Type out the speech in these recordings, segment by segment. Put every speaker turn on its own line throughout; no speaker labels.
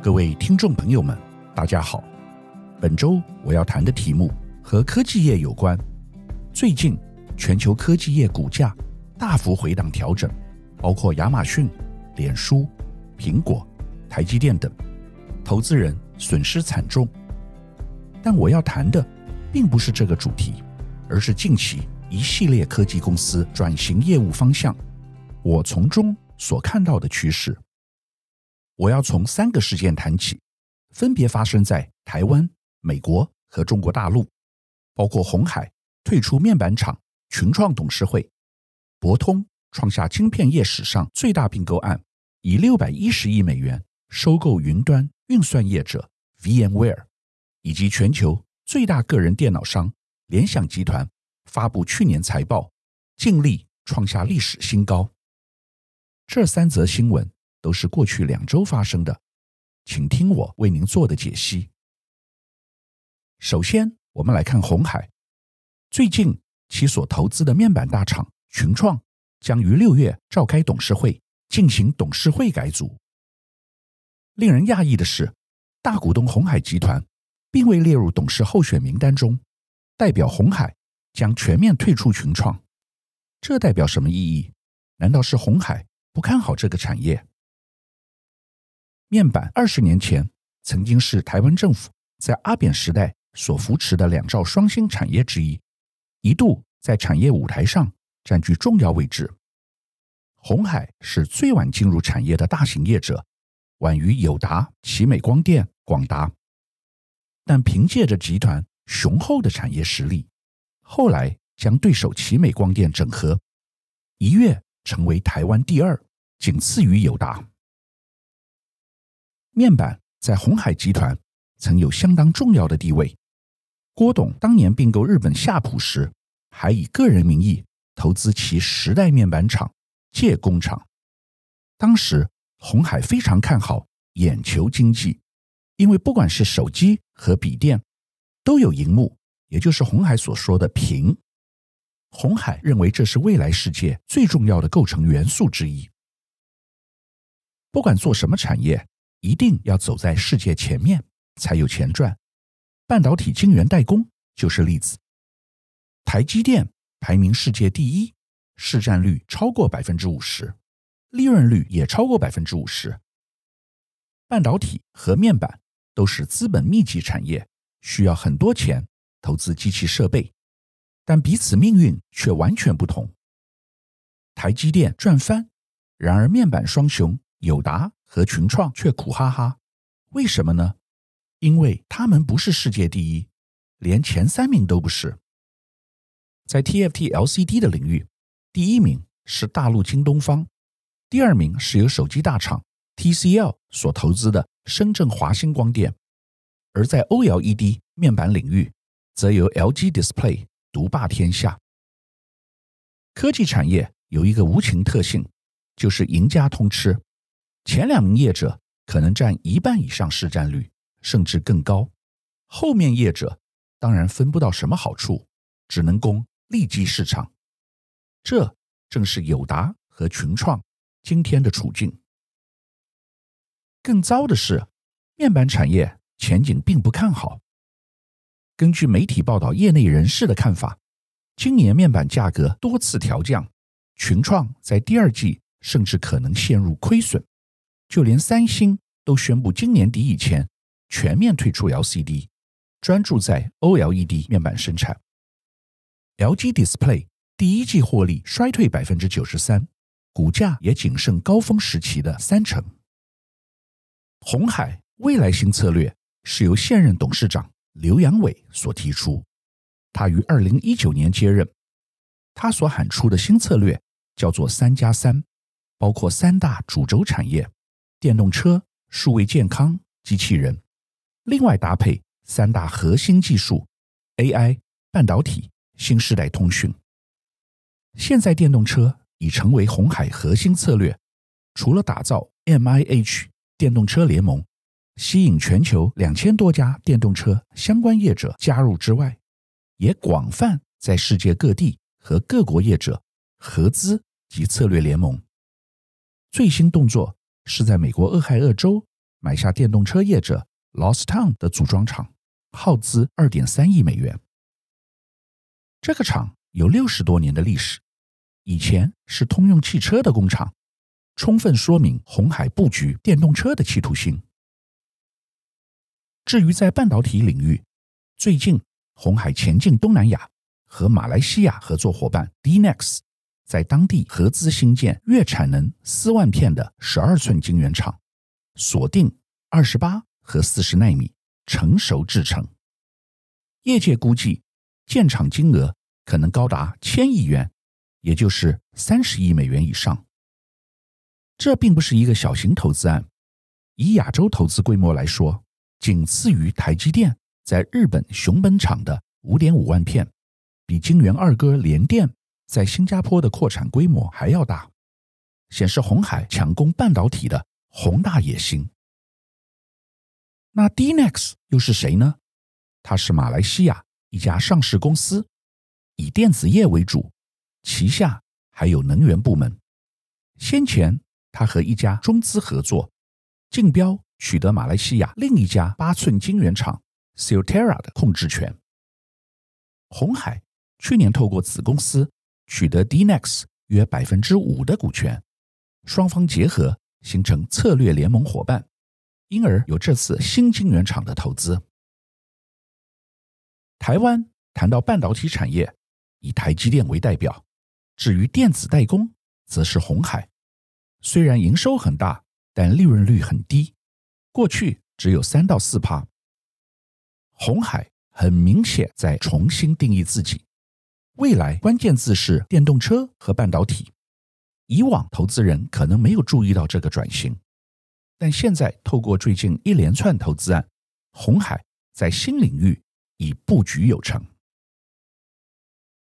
各位听众朋友们，大家好。本周我要谈的题目和科技业有关。最近，全球科技业股价大幅回档调整，包括亚马逊、脸书、苹果、台积电等，投资人损失惨重。但我要谈的并不是这个主题，而是近期一系列科技公司转型业务方向，我从中所看到的趋势。我要从三个事件谈起，分别发生在台湾、美国和中国大陆，包括红海退出面板厂、群创董事会、博通创下晶片业史上最大并购案，以六百一十亿美元收购云端运算业者 VMware，以及全球最大个人电脑商联想集团发布去年财报，净利创下历史新高。这三则新闻。都是过去两周发生的，请听我为您做的解析。首先，我们来看红海，最近其所投资的面板大厂群创将于六月召开董事会进行董事会改组。令人讶异的是，大股东红海集团并未列入董事候选名单中，代表红海将全面退出群创。这代表什么意义？难道是红海不看好这个产业？面板二十年前曾经是台湾政府在阿扁时代所扶持的两兆双星产业之一，一度在产业舞台上占据重要位置。红海是最晚进入产业的大型业者，晚于友达、奇美光电、广达，但凭借着集团雄厚的产业实力，后来将对手奇美光电整合，一跃成为台湾第二，仅次于友达。面板在红海集团曾有相当重要的地位。郭董当年并购日本夏普时，还以个人名义投资其时代面板厂借工厂。当时红海非常看好眼球经济，因为不管是手机和笔电，都有荧幕，也就是红海所说的屏。红海认为这是未来世界最重要的构成元素之一。不管做什么产业。一定要走在世界前面才有钱赚。半导体晶圆代工就是例子，台积电排名世界第一，市占率超过百分之五十，利润率也超过百分之五十。半导体和面板都是资本密集产业，需要很多钱投资机器设备，但彼此命运却完全不同。台积电赚翻，然而面板双雄友达。和群创却苦哈哈，为什么呢？因为他们不是世界第一，连前三名都不是。在 TFT LCD 的领域，第一名是大陆京东方，第二名是由手机大厂 TCL 所投资的深圳华星光电；而在 OLED 面板领域，则由 LG Display 独霸天下。科技产业有一个无情特性，就是赢家通吃。前两名业者可能占一半以上市占率，甚至更高。后面业者当然分不到什么好处，只能供利基市场。这正是友达和群创今天的处境。更糟的是，面板产业前景并不看好。根据媒体报道，业内人士的看法，今年面板价格多次调降，群创在第二季甚至可能陷入亏损。就连三星都宣布，今年底以前全面退出 L C D，专注在 O L E D 面板生产。LG Display 第一季获利衰退百分之九十三，股价也仅剩高峰时期的三成。红海未来新策略是由现任董事长刘扬伟所提出，他于二零一九年接任，他所喊出的新策略叫做“三加三”，包括三大主轴产业。电动车、数位健康、机器人，另外搭配三大核心技术：AI、半导体、新时代通讯。现在电动车已成为红海核心策略。除了打造 MIH 电动车联盟，吸引全球两千多家电动车相关业者加入之外，也广泛在世界各地和各国业者合资及策略联盟。最新动作。是在美国俄亥俄州买下电动车业者 Lost Town 的组装厂，耗资2.3亿美元。这个厂有六十多年的历史，以前是通用汽车的工厂，充分说明红海布局电动车的企图心。至于在半导体领域，最近红海前进东南亚和马来西亚合作伙伴 Dnex。在当地合资新建月产能四万片的十二寸晶圆厂，锁定二十八和四十纳米成熟制程。业界估计建厂金额可能高达千亿元，也就是三十亿美元以上。这并不是一个小型投资案，以亚洲投资规模来说，仅次于台积电在日本熊本厂的五点五万片，比晶圆二哥联电。在新加坡的扩产规模还要大，显示红海抢攻半导体的宏大野心。那 Dnex 又是谁呢？它是马来西亚一家上市公司，以电子业为主，旗下还有能源部门。先前他和一家中资合作，竞标取得马来西亚另一家八寸晶圆厂 Siuterra 的控制权。红海去年透过子公司。取得 Dnex 约百分之五的股权，双方结合形成策略联盟伙伴，因而有这次新晶圆厂的投资。台湾谈到半导体产业，以台积电为代表；至于电子代工，则是红海。虽然营收很大，但利润率很低，过去只有三到四趴。红海很明显在重新定义自己。未来关键字是电动车和半导体。以往投资人可能没有注意到这个转型，但现在透过最近一连串投资案，红海在新领域已布局有成。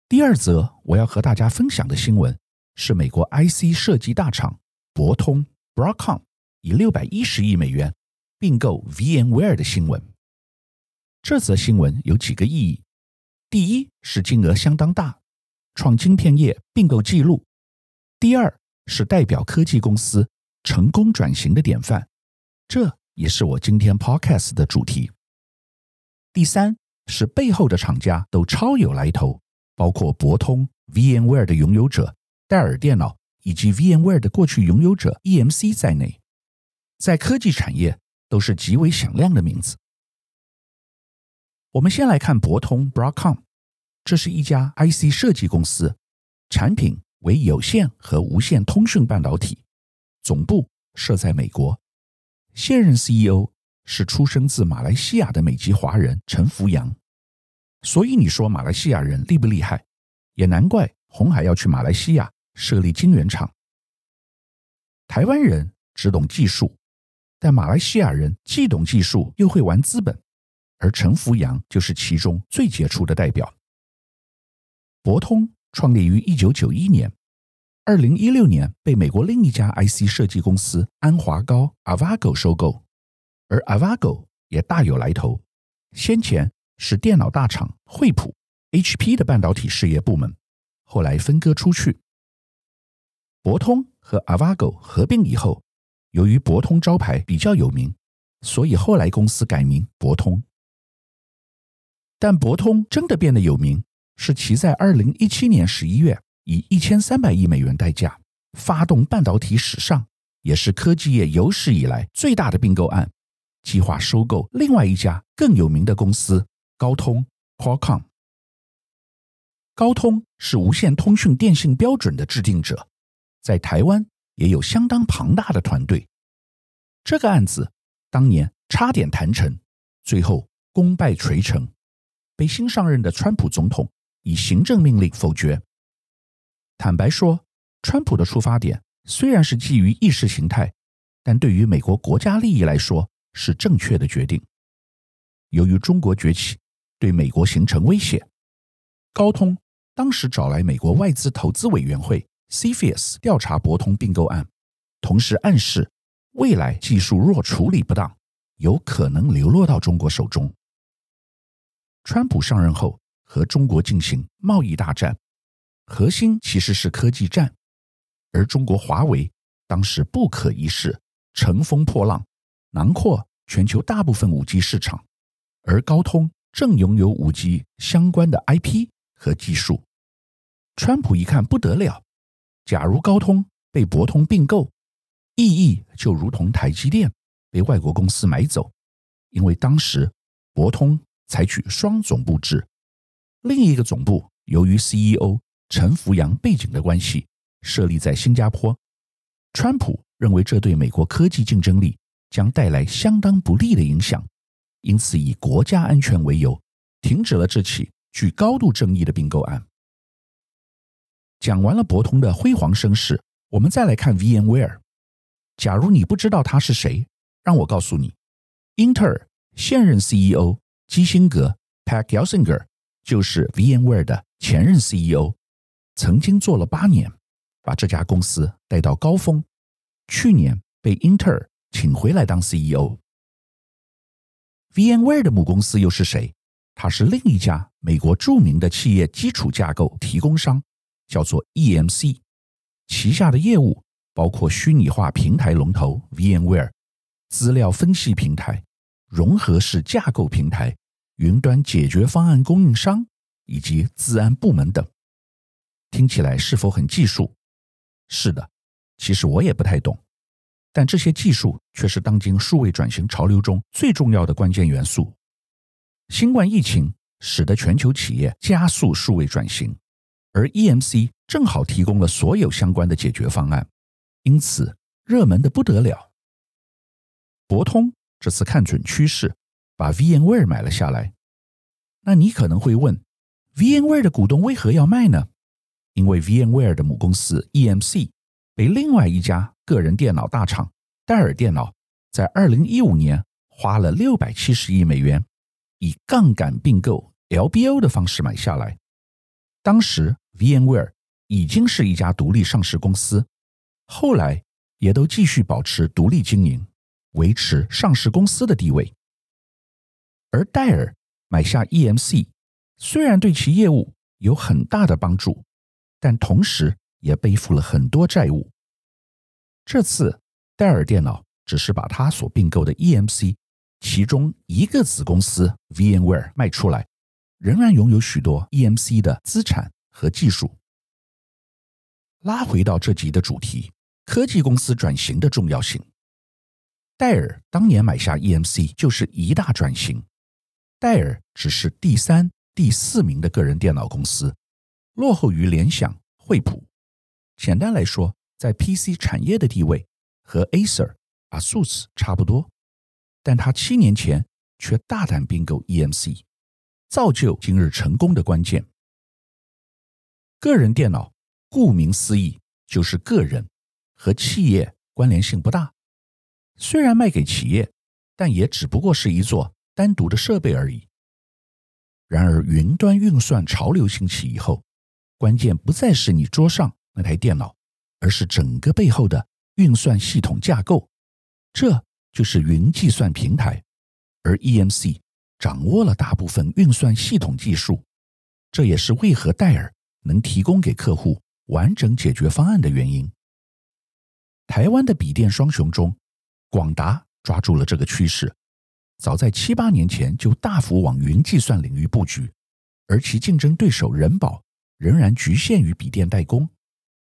第二则我要和大家分享的新闻是美国 IC 设计大厂博通 （Broadcom） 以六百一十亿美元并购 VMware 的新闻。这则新闻有几个意义。第一是金额相当大，创晶片业并购记录；第二是代表科技公司成功转型的典范，这也是我今天 podcast 的主题。第三是背后的厂家都超有来头，包括博通、VMware 的拥有者戴尔电脑以及 VMware 的过去拥有者 EMC 在内，在科技产业都是极为响亮的名字。我们先来看博通 （Broadcom），这是一家 IC 设计公司，产品为有线和无线通讯半导体，总部设在美国。现任 CEO 是出生自马来西亚的美籍华人陈福阳。所以你说马来西亚人厉不厉害？也难怪红海要去马来西亚设立晶圆厂。台湾人只懂技术，但马来西亚人既懂技术又会玩资本。而陈福阳就是其中最杰出的代表。博通创立于一九九一年，二零一六年被美国另一家 IC 设计公司安华高 （Avago） 收购，而 Avago 也大有来头，先前是电脑大厂惠普 （HP） 的半导体事业部门，后来分割出去。博通和 Avago 合并以后，由于博通招牌比较有名，所以后来公司改名博通。但博通真的变得有名，是其在二零一七年十一月以一千三百亿美元代价，发动半导体史上也是科技业有史以来最大的并购案，计划收购另外一家更有名的公司高通 Qualcomm。高通是无线通讯电信标准的制定者，在台湾也有相当庞大的团队。这个案子当年差点谈成，最后功败垂成。被新上任的川普总统以行政命令否决。坦白说，川普的出发点虽然是基于意识形态，但对于美国国家利益来说是正确的决定。由于中国崛起对美国形成威胁，高通当时找来美国外资投资委员会 c f a s 调查博通并购案，同时暗示未来技术若处理不当，有可能流落到中国手中。川普上任后和中国进行贸易大战，核心其实是科技战，而中国华为当时不可一世，乘风破浪，囊括全球大部分五 G 市场，而高通正拥有五 G 相关的 IP 和技术，川普一看不得了，假如高通被博通并购，意义就如同台积电被外国公司买走，因为当时博通。采取双总部制，另一个总部由于 C E O 陈福阳背景的关系设立在新加坡。川普认为这对美国科技竞争力将带来相当不利的影响，因此以国家安全为由，停止了这起具高度争议的并购案。讲完了博通的辉煌身世，我们再来看 VMware。假如你不知道他是谁，让我告诉你，英特尔现任 C E O。基辛格 （Pat Gelsinger） 就是 VMware 的前任 CEO，曾经做了八年，把这家公司带到高峰。去年被英特尔请回来当 CEO。VMware 的母公司又是谁？它是另一家美国著名的企业基础架构提供商，叫做 EMC，旗下的业务包括虚拟化平台龙头 VMware、资料分析平台。融合式架构平台、云端解决方案供应商以及治安部门等，听起来是否很技术？是的，其实我也不太懂，但这些技术却是当今数位转型潮流中最重要的关键元素。新冠疫情使得全球企业加速数位转型，而 EMC 正好提供了所有相关的解决方案，因此热门的不得了。博通。这次看准趋势，把 VMware 买了下来。那你可能会问，VMware 的股东为何要卖呢？因为 VMware 的母公司 EMC 被另外一家个人电脑大厂戴尔电脑在二零一五年花了六百七十亿美元，以杠杆并购 LBO 的方式买下来。当时 VMware 已经是一家独立上市公司，后来也都继续保持独立经营。维持上市公司的地位，而戴尔买下 EMC，虽然对其业务有很大的帮助，但同时也背负了很多债务。这次戴尔电脑只是把它所并购的 EMC 其中一个子公司 VMware 卖出来，仍然拥有许多 EMC 的资产和技术。拉回到这集的主题，科技公司转型的重要性。戴尔当年买下 EMC 就是一大转型。戴尔只是第三、第四名的个人电脑公司，落后于联想、惠普。简单来说，在 PC 产业的地位和 a c e r 阿素斯差不多。但他七年前却大胆并购 EMC，造就今日成功的关键。个人电脑顾名思义就是个人，和企业关联性不大。虽然卖给企业，但也只不过是一座单独的设备而已。然而，云端运算潮流兴起以后，关键不再是你桌上那台电脑，而是整个背后的运算系统架构。这就是云计算平台，而 EMC 掌握了大部分运算系统技术，这也是为何戴尔能提供给客户完整解决方案的原因。台湾的笔电双雄中。广达抓住了这个趋势，早在七八年前就大幅往云计算领域布局，而其竞争对手人保仍然局限于笔电代工，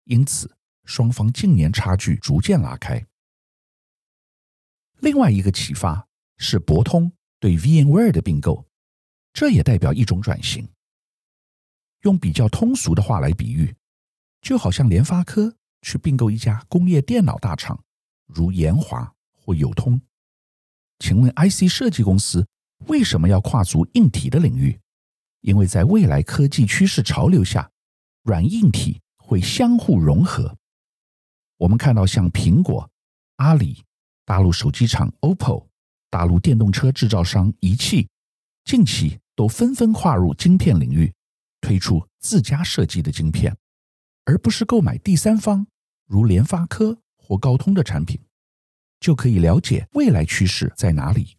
因此双方近年差距逐渐拉开。另外一个启发是博通对 VMware 的并购，这也代表一种转型。用比较通俗的话来比喻，就好像联发科去并购一家工业电脑大厂，如延华。友通，请问 IC 设计公司为什么要跨足硬体的领域？因为在未来科技趋势潮流下，软硬体会相互融合。我们看到，像苹果、阿里、大陆手机厂 OPPO、大陆电动车制造商一汽，近期都纷纷跨入晶片领域，推出自家设计的晶片，而不是购买第三方如联发科或高通的产品。就可以了解未来趋势在哪里。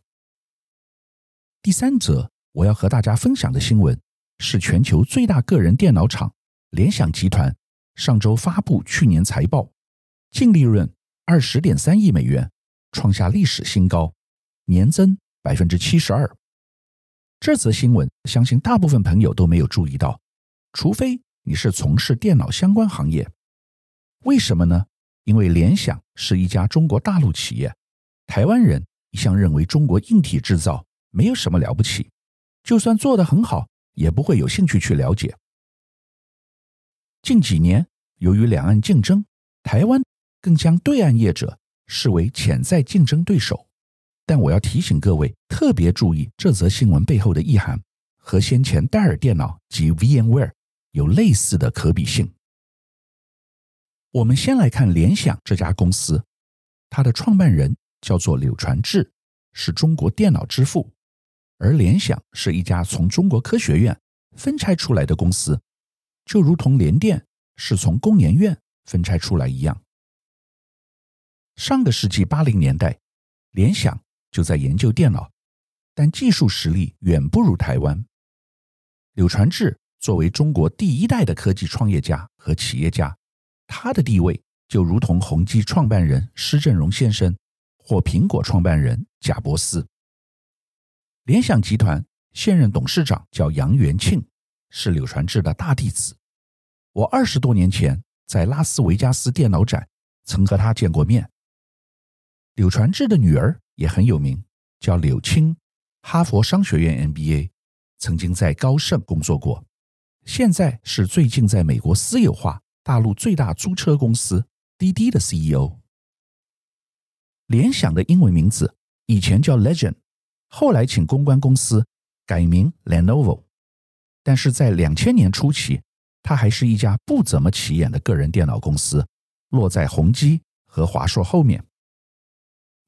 第三则我要和大家分享的新闻是全球最大个人电脑厂联想集团上周发布去年财报，净利润二十点三亿美元，创下历史新高，年增百分之七十二。这则新闻相信大部分朋友都没有注意到，除非你是从事电脑相关行业。为什么呢？因为联想是一家中国大陆企业，台湾人一向认为中国硬体制造没有什么了不起，就算做得很好，也不会有兴趣去了解。近几年，由于两岸竞争，台湾更将对岸业者视为潜在竞争对手。但我要提醒各位，特别注意这则新闻背后的意涵，和先前戴尔电脑及 VMware 有类似的可比性。我们先来看联想这家公司，它的创办人叫做柳传志，是中国电脑之父。而联想是一家从中国科学院分拆出来的公司，就如同联电是从工研院分拆出来一样。上个世纪八零年代，联想就在研究电脑，但技术实力远不如台湾。柳传志作为中国第一代的科技创业家和企业家。他的地位就如同宏基创办人施正荣先生，或苹果创办人贾伯斯。联想集团现任董事长叫杨元庆，是柳传志的大弟子。我二十多年前在拉斯维加斯电脑展曾和他见过面。柳传志的女儿也很有名，叫柳青，哈佛商学院 MBA，曾经在高盛工作过，现在是最近在美国私有化。大陆最大租车公司滴滴的 CEO，联想的英文名字以前叫 Legend，后来请公关公司改名 Lenovo。但是在两千年初期，它还是一家不怎么起眼的个人电脑公司，落在宏基和华硕后面。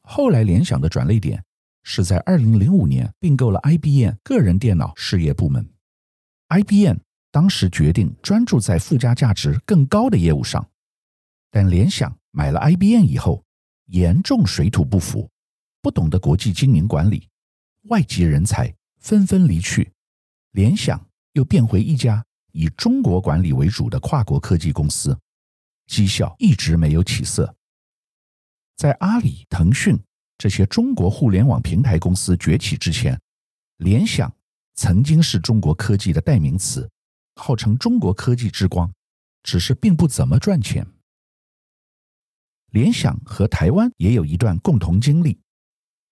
后来联想的转捩点是在二零零五年并购了 IBM 个人电脑事业部门，IBM。当时决定专注在附加价值更高的业务上，但联想买了 IBM 以后，严重水土不服，不懂得国际经营管理，外籍人才纷纷离去，联想又变回一家以中国管理为主的跨国科技公司，绩效一直没有起色。在阿里、腾讯这些中国互联网平台公司崛起之前，联想曾经是中国科技的代名词。号称中国科技之光，只是并不怎么赚钱。联想和台湾也有一段共同经历。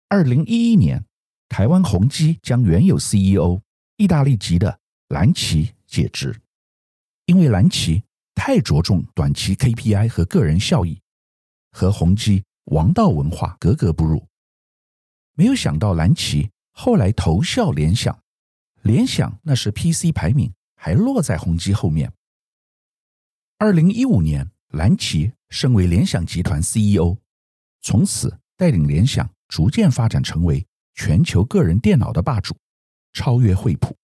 二零一一年，台湾宏基将原有 CEO 意大利籍的蓝奇解职，因为蓝奇太着重短期 KPI 和个人效益，和宏基王道文化格格不入。没有想到蓝奇后来投效联想，联想那是 PC 排名。还落在宏基后面。二零一五年，蓝旗身为联想集团 CEO，从此带领联想逐渐发展成为全球个人电脑的霸主，超越惠普。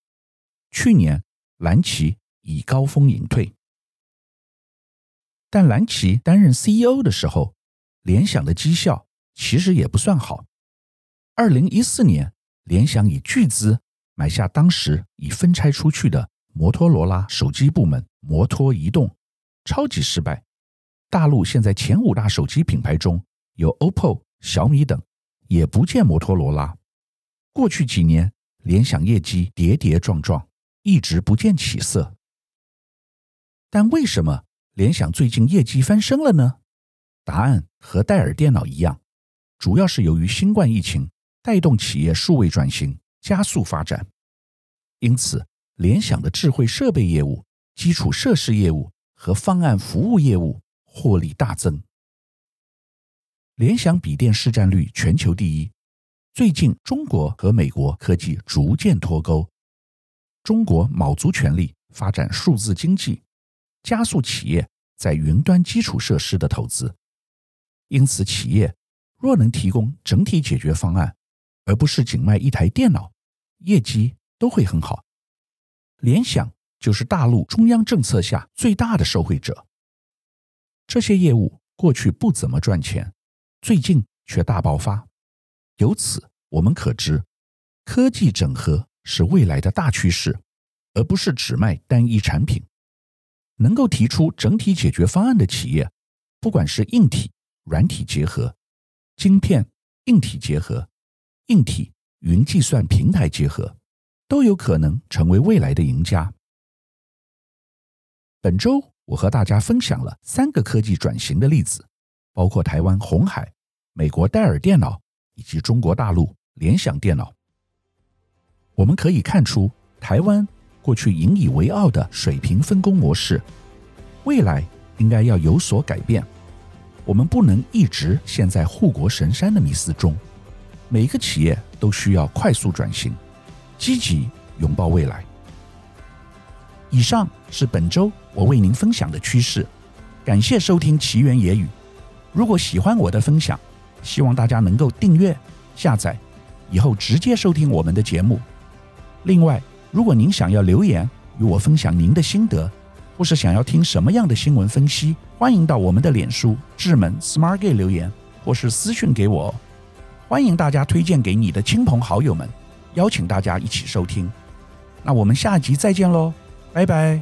去年，蓝旗以高峰隐退。但蓝旗担任 CEO 的时候，联想的绩效其实也不算好。二零一四年，联想以巨资买下当时已分拆出去的。摩托罗拉手机部门摩托移动超级失败。大陆现在前五大手机品牌中有 OPPO、小米等，也不见摩托罗拉。过去几年，联想业绩跌跌撞撞，一直不见起色。但为什么联想最近业绩翻身了呢？答案和戴尔电脑一样，主要是由于新冠疫情带动企业数位转型加速发展，因此。联想的智慧设备业务、基础设施业务和方案服务业务获利大增。联想笔电市占率全球第一。最近，中国和美国科技逐渐脱钩，中国卯足全力发展数字经济，加速企业在云端基础设施的投资。因此，企业若能提供整体解决方案，而不是仅卖一台电脑，业绩都会很好。联想就是大陆中央政策下最大的受惠者。这些业务过去不怎么赚钱，最近却大爆发。由此我们可知，科技整合是未来的大趋势，而不是只卖单一产品。能够提出整体解决方案的企业，不管是硬体、软体结合，晶片、硬体结合，硬体、云计算平台结合。都有可能成为未来的赢家。本周我和大家分享了三个科技转型的例子，包括台湾红海、美国戴尔电脑以及中国大陆联想电脑。我们可以看出，台湾过去引以为傲的水平分工模式，未来应该要有所改变。我们不能一直陷在护国神山的迷思中。每一个企业都需要快速转型。积极拥抱未来。以上是本周我为您分享的趋势，感谢收听奇缘野语。如果喜欢我的分享，希望大家能够订阅、下载，以后直接收听我们的节目。另外，如果您想要留言与我分享您的心得，或是想要听什么样的新闻分析，欢迎到我们的脸书智门 s m a r t g a y 留言，或是私信给我。欢迎大家推荐给你的亲朋好友们。邀请大家一起收听，那我们下集再见喽，拜拜。